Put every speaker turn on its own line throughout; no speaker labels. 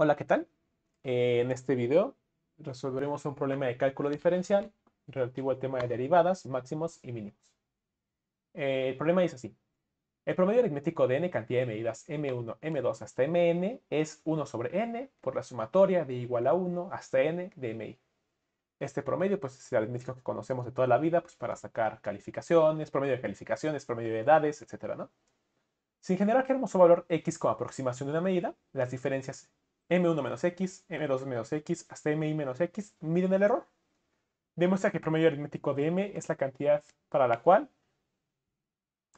Hola, ¿qué tal? Eh, en este video resolveremos un problema de cálculo diferencial relativo al tema de derivadas, máximos y mínimos. Eh, el problema es así. El promedio aritmético de n cantidad de medidas m1, m2 hasta mn es 1 sobre n por la sumatoria de igual a 1 hasta n de mi. Este promedio pues, es el aritmético que conocemos de toda la vida pues, para sacar calificaciones, promedio de calificaciones, promedio de edades, etc. ¿no? Sin generar queremos un valor x como aproximación de una medida, las diferencias m1 menos x, m2 menos x, hasta mi menos x, miden el error. Demuestra que el promedio aritmético de m es la cantidad para la cual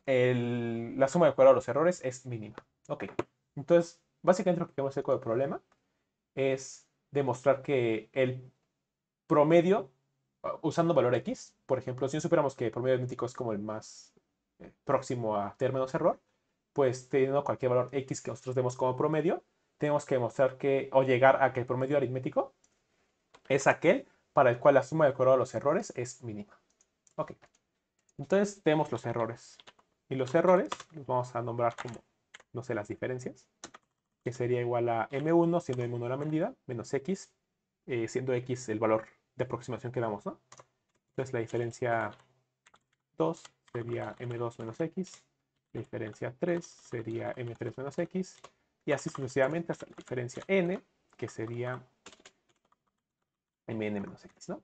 la suma de cuadrados de los errores es mínima. Ok, entonces básicamente lo que queremos hacer con el problema es demostrar que el promedio, usando valor x, por ejemplo, si superamos que el promedio aritmético es como el más eh, próximo a tener menos error, pues teniendo cualquier valor x que nosotros demos como promedio, tenemos que demostrar que, o llegar a que el promedio aritmético es aquel para el cual la suma del cuadrado de los errores es mínima. Ok, entonces tenemos los errores. Y los errores los vamos a nombrar como, no sé, las diferencias, que sería igual a m1 siendo m1 la medida, menos x, eh, siendo x el valor de aproximación que damos, ¿no? Entonces la diferencia 2 sería m2 menos x, la diferencia 3 sería m3 menos x, y así sucesivamente hasta la diferencia n, que sería mn menos x, ¿no?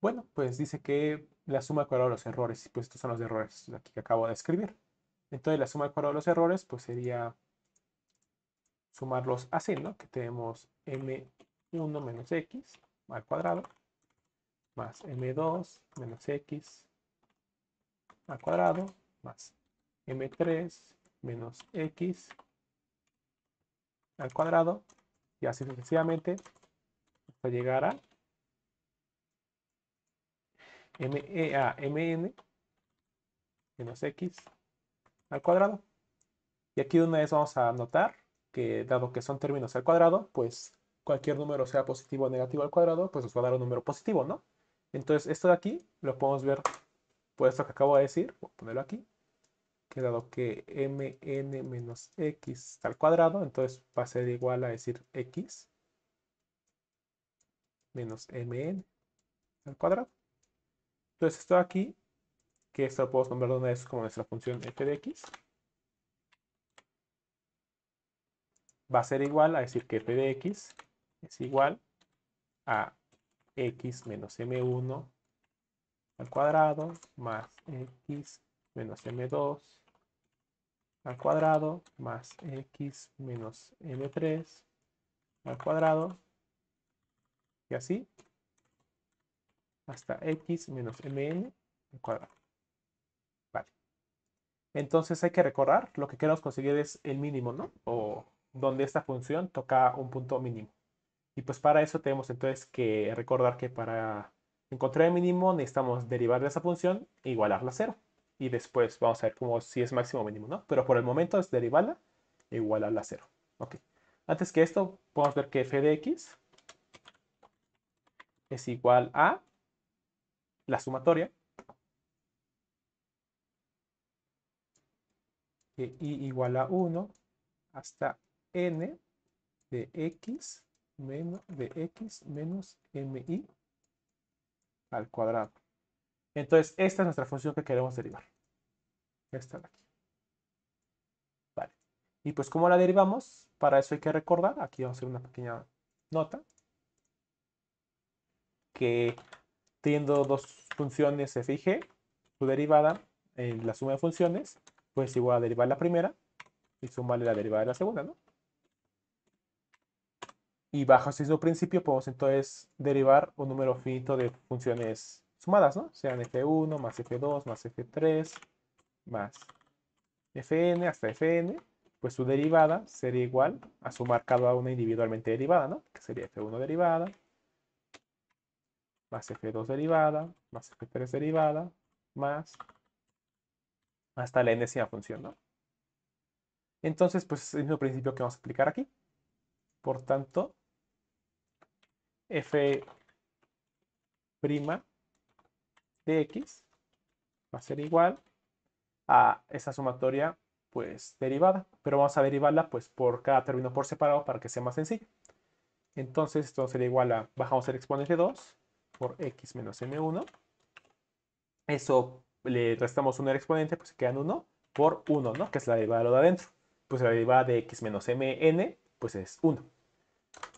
Bueno, pues dice que la suma al cuadrado de los errores, y pues estos son los errores aquí que acabo de escribir. Entonces la suma de cuadrado de los errores, pues sería sumarlos así, ¿no? Que tenemos m1 menos x al cuadrado más m2 menos x al cuadrado más m3 menos x al cuadrado y así sucesivamente hasta llegar a MN e menos X al cuadrado. Y aquí de una vez vamos a notar que dado que son términos al cuadrado, pues cualquier número sea positivo o negativo al cuadrado, pues nos va a dar un número positivo, ¿no? Entonces esto de aquí lo podemos ver por esto que acabo de decir, voy a ponerlo aquí, que dado que mn menos x está al cuadrado, entonces va a ser igual a decir x menos mn al cuadrado. Entonces esto de aquí, que esto lo podemos nombrar una vez como nuestra función f de x, va a ser igual a decir que f de x es igual a x menos m1 al cuadrado más x menos m2 al cuadrado más x menos m3 al cuadrado y así hasta x menos mn al cuadrado. Vale. Entonces hay que recordar, lo que queremos conseguir es el mínimo, ¿no? O donde esta función toca un punto mínimo. Y pues para eso tenemos entonces que recordar que para encontrar el mínimo necesitamos derivar de esa función e igualarla a cero y después vamos a ver cómo si es máximo o mínimo, ¿no? Pero por el momento es derivarla igual a la 0. Ok. Antes que esto, podemos ver que f de x es igual a la sumatoria de i igual a 1 hasta n de x menos de x menos mi al cuadrado. Entonces, esta es nuestra función que queremos derivar. Esta de aquí. Vale. Y pues, ¿cómo la derivamos? Para eso hay que recordar, aquí vamos a hacer una pequeña nota, que teniendo dos funciones f y g, su derivada, en la suma de funciones, pues igual a derivar la primera y sumarle la derivada de la segunda, ¿no? Y bajo ese mismo principio podemos entonces derivar un número finito de funciones sumadas, ¿no? Sean F1 más F2 más F3 más Fn hasta Fn, pues su derivada sería igual a sumar cada una individualmente derivada, ¿no? Que sería F1 derivada más F2 derivada más F3 derivada más hasta la enésima función, ¿no? Entonces, pues es el mismo principio que vamos a explicar aquí. Por tanto, f prima de x va a ser igual a esa sumatoria pues derivada, pero vamos a derivarla pues por cada término por separado para que sea más sencillo. Entonces esto sería igual a, bajamos el exponente 2 por x menos m1, eso le restamos 1 al exponente, pues se quedan 1 por 1, ¿no? Que es la derivada de lo de adentro. Pues la derivada de x menos mn, pues es 1.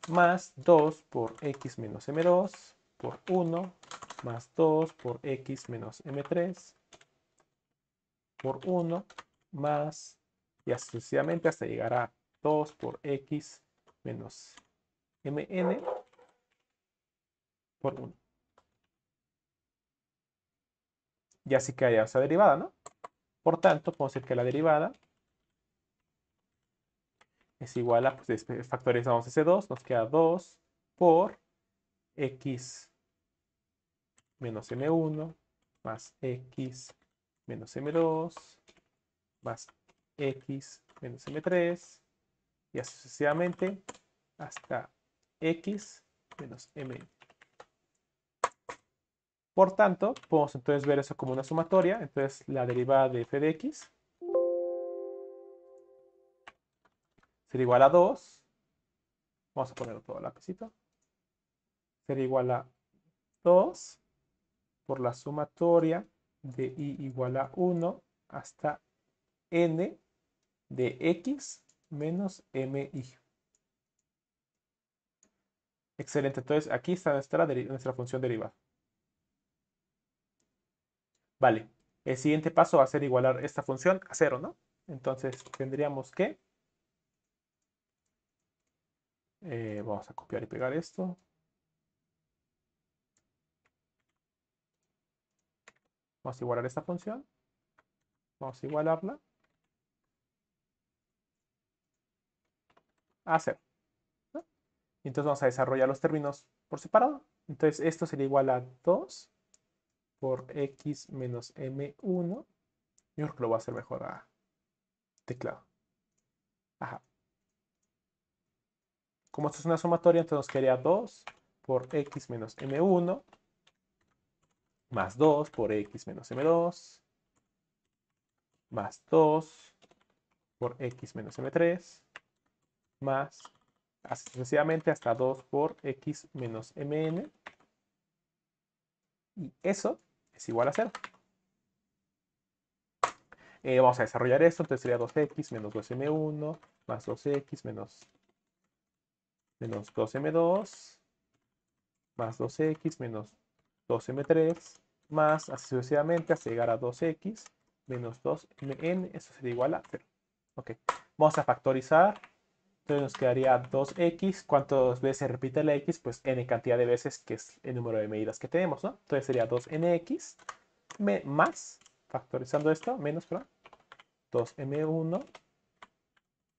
Más 2 por x menos m2 por 1 más 2 por x menos m3 por 1 más y así sucesivamente hasta llegar a 2 por x menos mn por 1. Y así ya esa derivada, ¿no? Por tanto, podemos decir que la derivada es igual a, pues factorizamos ese 2, nos queda 2 por x menos m1 más x menos m2 más x menos m3 y así sucesivamente hasta x menos m Por tanto, podemos entonces ver eso como una sumatoria. Entonces, la derivada de f de x será igual a 2. Vamos a ponerlo todo lapicito. Sería igual a 2 por la sumatoria de i igual a 1 hasta n de x menos mi. Excelente, entonces aquí está nuestra, función derivada. Vale, el siguiente paso va a ser igualar esta función a 0, ¿no? Entonces tendríamos que... Eh, vamos a copiar y pegar esto. Vamos igualar esta función. Vamos a igualarla. A 0. entonces vamos a desarrollar los términos por separado. Entonces esto sería igual a 2 por x menos m1. Yo creo que lo voy a hacer mejor a teclado. Ajá. Como esto es una sumatoria, entonces nos quedaría 2 por x menos m1 más 2 por x menos m2, más 2 por x menos m3, más así sucesivamente hasta 2 por x menos mn. Y eso es igual a 0. Eh, vamos a desarrollar esto, entonces sería 2x menos 2m1 más 2x menos, menos 2m2 más 2x menos 2m3 más así sucesivamente hasta llegar a 2x menos 2mn, eso sería igual a 0. Ok, vamos a factorizar. Entonces nos quedaría 2x. ¿Cuántas veces se repite la x? Pues n cantidad de veces, que es el número de medidas que tenemos, ¿no? Entonces sería 2nx más, factorizando esto, menos, 2m1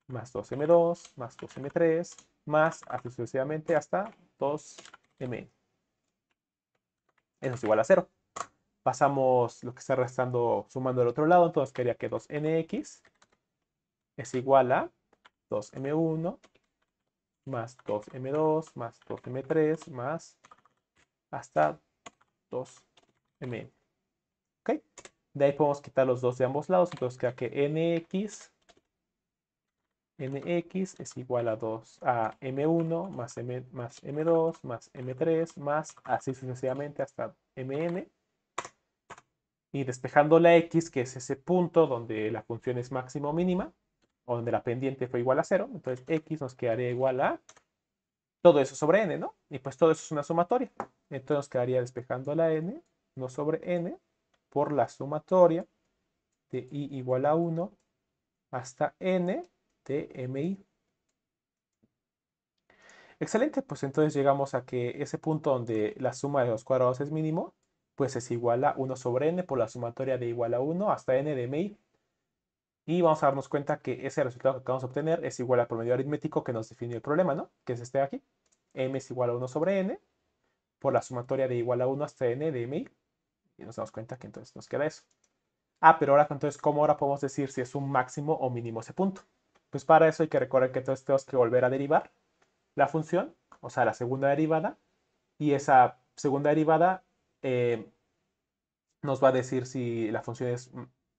más 2m2 más 2m3 más así sucesivamente hasta 2mn. Eso es igual a 0. Pasamos lo que está restando sumando al otro lado, entonces quería que 2nx es igual a 2m1 más 2m2 más 2m3 más hasta 2 m ¿Ok? De ahí podemos quitar los dos de ambos lados, entonces queda que nx nx es igual a 2 a m1 más, m, más m2 más m3 más así sucesivamente hasta mn. Y despejando la x, que es ese punto donde la función es máximo o mínima, o donde la pendiente fue igual a 0, entonces x nos quedaría igual a todo eso sobre n, ¿no? Y pues todo eso es una sumatoria. Entonces nos quedaría despejando la n, no sobre n, por la sumatoria de i igual a 1 hasta n MI Excelente, pues entonces llegamos a que ese punto donde la suma de los cuadrados es mínimo, pues es igual a 1 sobre n por la sumatoria de igual a 1 hasta n de mi. Y vamos a darnos cuenta que ese resultado que acabamos de obtener es igual al promedio aritmético que nos definió el problema, ¿no? Que es este de aquí. m es igual a 1 sobre n por la sumatoria de igual a 1 hasta n de mi. Y nos damos cuenta que entonces nos queda eso. Ah, pero ahora entonces, ¿cómo ahora podemos decir si es un máximo o mínimo ese punto? Pues para eso hay que recordar que entonces tenemos que volver a derivar la función, o sea, la segunda derivada, y esa segunda derivada eh, nos va a decir si la función es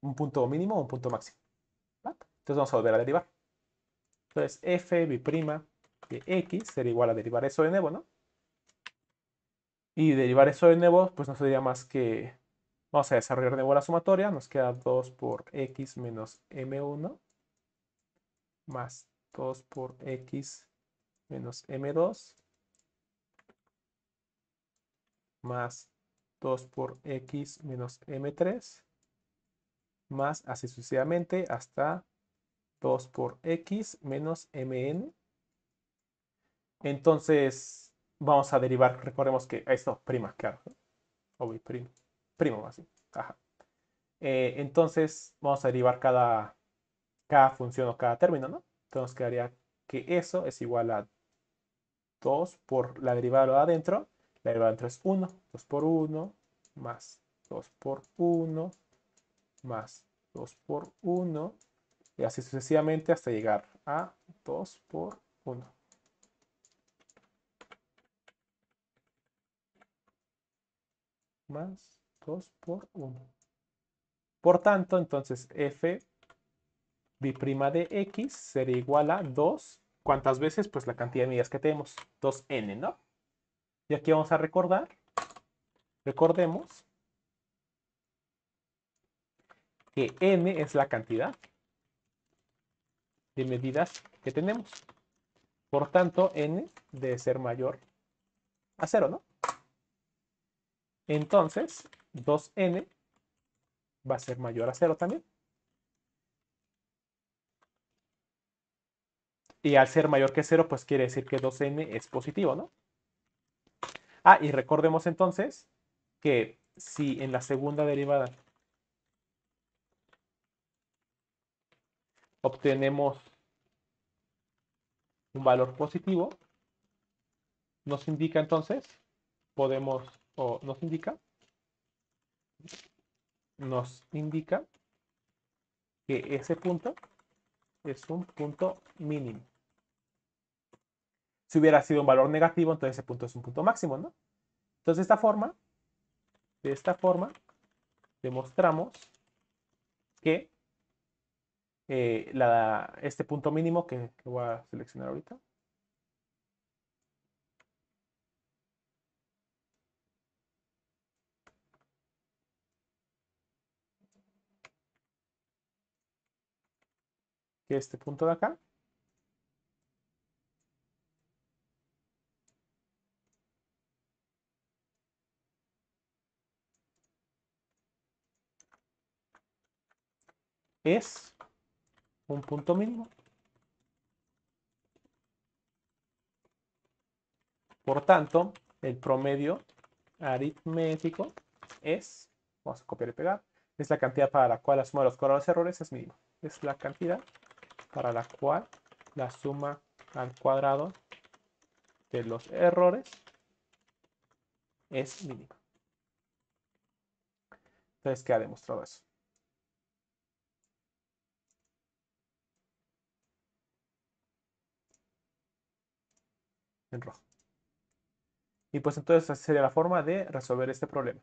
un punto mínimo o un punto máximo. Entonces vamos a volver a derivar. Entonces f' de x sería igual a derivar eso de nuevo, ¿no? Y derivar eso de nuevo, pues no sería más que... Vamos a desarrollar de nuevo la sumatoria. Nos queda 2 por x menos m1 más 2 por x menos m2 más 2 por x menos m3 más así sucesivamente hasta 2 por x menos mn. Entonces vamos a derivar, recordemos que esto primas claro, obvio, primo, primo así, ajá. Eh, entonces vamos a derivar cada cada función o cada término, ¿no? Entonces quedaría que eso es igual a 2 por la derivada de lo de adentro. La derivada de adentro es 1. 2 por 1 más 2 por 1 más 2 por 1 y así sucesivamente hasta llegar a 2 por 1. Más 2 por 1. Por tanto, entonces f b' de x sería igual a 2, ¿cuántas veces? Pues la cantidad de medidas que tenemos, 2n, ¿no? Y aquí vamos a recordar, recordemos que n es la cantidad de medidas que tenemos. Por tanto, n debe ser mayor a 0, ¿no? Entonces, 2n va a ser mayor a 0 también. Y al ser mayor que 0, pues quiere decir que 2n es positivo, ¿no? Ah, y recordemos entonces que si en la segunda derivada obtenemos un valor positivo, nos indica entonces, podemos, o nos indica, nos indica que ese punto es un punto mínimo. Si hubiera sido un valor negativo, entonces ese punto es un punto máximo, ¿no? Entonces, de esta forma, de esta forma, demostramos que eh, este punto mínimo que, voy a seleccionar ahorita, que este punto de acá es un punto mínimo. Por tanto, el promedio aritmético es, vamos a copiar y pegar, es la cantidad para la cual la suma de los cuadrados errores es mínima. Es la cantidad para la cual la suma al cuadrado de los errores es mínima. Entonces ha demostrado eso. en rojo. Y pues entonces esa sería la forma de resolver este problema.